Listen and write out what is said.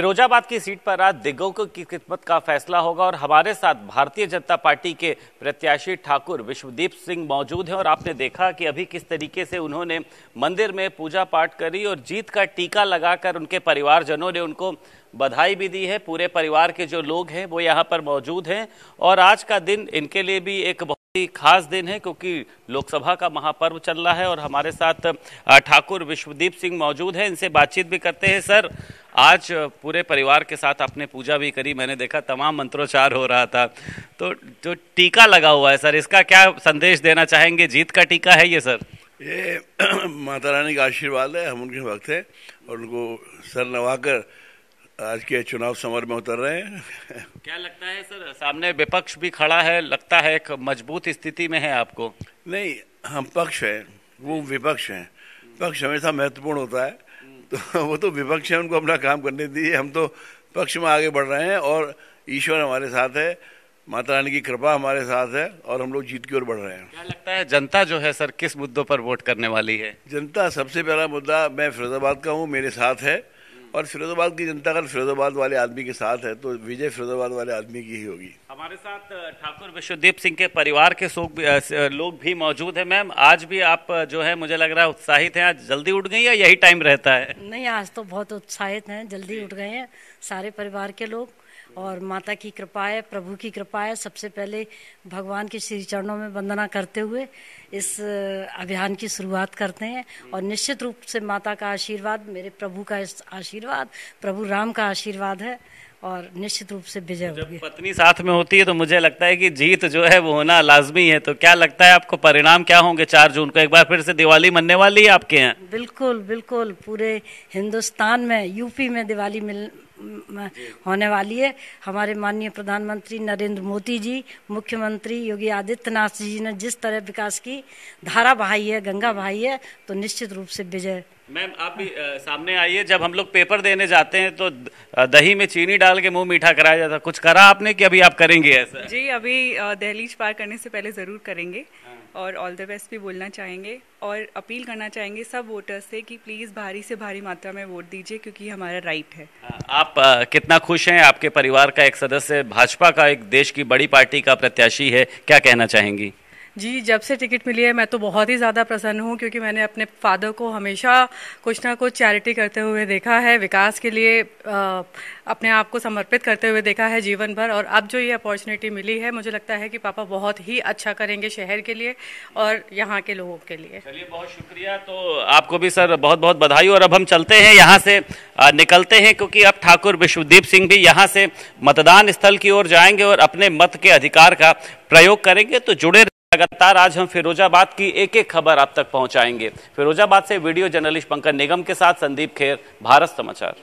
फिरोजाबाद की सीट पर आज दिग्गज की किस्मत का फैसला होगा और हमारे साथ भारतीय जनता पार्टी के प्रत्याशी ठाकुर विश्वदीप सिंह मौजूद हैं और आपने देखा कि अभी किस तरीके से उन्होंने मंदिर में पूजा पाठ करी और जीत का टीका लगाकर उनके परिवारजनों ने उनको बधाई भी दी है पूरे परिवार के जो लोग हैं वो यहाँ पर मौजूद हैं और आज का दिन इनके लिए भी एक खास दिन है क्योंकि लोकसभा का महापर्व चल रहा है और हमारे साथ ठाकुर विश्वदीप सिंह मौजूद हैं इनसे बातचीत भी करते हैं सर आज पूरे परिवार के साथ आपने पूजा भी करी मैंने देखा तमाम मंत्रोच्चार हो रहा था तो जो टीका लगा हुआ है सर इसका क्या संदेश देना चाहेंगे जीत का टीका है ये सर ये माता रानी का आशीर्वाद है हम उनके वक्त हैं और उनको सर नवाकर आज के चुनाव समर में उतर रहे हैं क्या लगता है सर सामने विपक्ष भी खड़ा है लगता है एक मजबूत स्थिति में है आपको नहीं हम पक्ष हैं वो विपक्ष हैं पक्ष हमेशा महत्वपूर्ण होता है तो वो तो विपक्ष है उनको अपना काम करने दीजिए हम तो पक्ष में आगे बढ़ रहे हैं और ईश्वर हमारे साथ है माता रानी की कृपा हमारे साथ है और हम लोग जीत की ओर बढ़ रहे हैं क्या लगता है जनता जो है सर किस मुद्दों पर वोट करने वाली है जनता सबसे पहला मुद्दा मैं फिरोजाबाद का हूँ मेरे साथ है और फिरोजाबाद की जनता अगर फिरोजाबाद वाले आदमी के साथ है तो विजय फिरोजाबाद वाले आदमी की ही होगी हमारे साथ ठाकुर विश्वदीप सिंह के परिवार के लोग भी मौजूद हैं मैम आज भी आप जो है मुझे लग रहा है उत्साहित हैं आज जल्दी उठ गई या यही टाइम रहता है नहीं आज तो बहुत उत्साहित हैं जल्दी उठ गए हैं सारे परिवार के लोग और माता की कृपा है प्रभु की कृपा है सबसे पहले भगवान के श्री चरणों में वंदना करते हुए इस अभियान की शुरुआत करते हैं और निश्चित रूप से माता का आशीर्वाद मेरे प्रभु का आशीर्वाद प्रभु राम का आशीर्वाद है और निश्चित रूप से विजय होगी पत्नी साथ में होती है तो मुझे लगता है कि जीत जो है वो होना लाजमी है तो क्या लगता है आपको परिणाम क्या होंगे चार जून को एक बार फिर से दिवाली मनने वाली है आपके यहाँ बिल्कुल बिल्कुल पूरे हिंदुस्तान में यूपी में दिवाली मिल होने वाली है हमारे माननीय प्रधानमंत्री नरेंद्र मोदी जी मुख्यमंत्री योगी आदित्यनाथ जी ने जिस तरह विकास की धारा बहाई है गंगा बहाई है तो निश्चित रूप से विजय मैम आप भी आ, सामने आइए जब हम लोग पेपर देने जाते हैं तो दही में चीनी डाल के मुंह मीठा कराया जाता कुछ करा आपने कि अभी आप करेंगे ऐसा जी अभी दहलीज पार करने से पहले ज़रूर करेंगे हाँ। और ऑल द बेस्ट भी बोलना चाहेंगे और अपील करना चाहेंगे सब वोटर्स से कि प्लीज़ भारी से भारी मात्रा में वोट दीजिए क्योंकि हमारा राइट है हाँ, आप आ, कितना खुश हैं आपके परिवार का एक सदस्य भाजपा का एक देश की बड़ी पार्टी का प्रत्याशी है क्या कहना चाहेंगी जी जब से टिकट मिली है मैं तो बहुत ही ज़्यादा प्रसन्न हूँ क्योंकि मैंने अपने फादर को हमेशा कुछ ना कुछ चैरिटी करते हुए देखा है विकास के लिए आ, अपने आप को समर्पित करते हुए देखा है जीवन भर और अब जो ये अपॉर्चुनिटी मिली है मुझे लगता है कि पापा बहुत ही अच्छा करेंगे शहर के लिए और यहाँ के लोगों के लिए चलिए बहुत शुक्रिया तो आपको भी सर बहुत बहुत बधाई और अब हम चलते हैं यहाँ से निकलते हैं क्योंकि अब ठाकुर विश्वदीप सिंह भी यहाँ से मतदान स्थल की ओर जाएंगे और अपने मत के अधिकार का प्रयोग करेंगे तो जुड़े लगातार आज हम फिरोजाबाद की एक एक खबर आप तक पहुंचाएंगे फिरोजाबाद से वीडियो जर्नलिस्ट पंकज निगम के साथ संदीप खेर भारत समाचार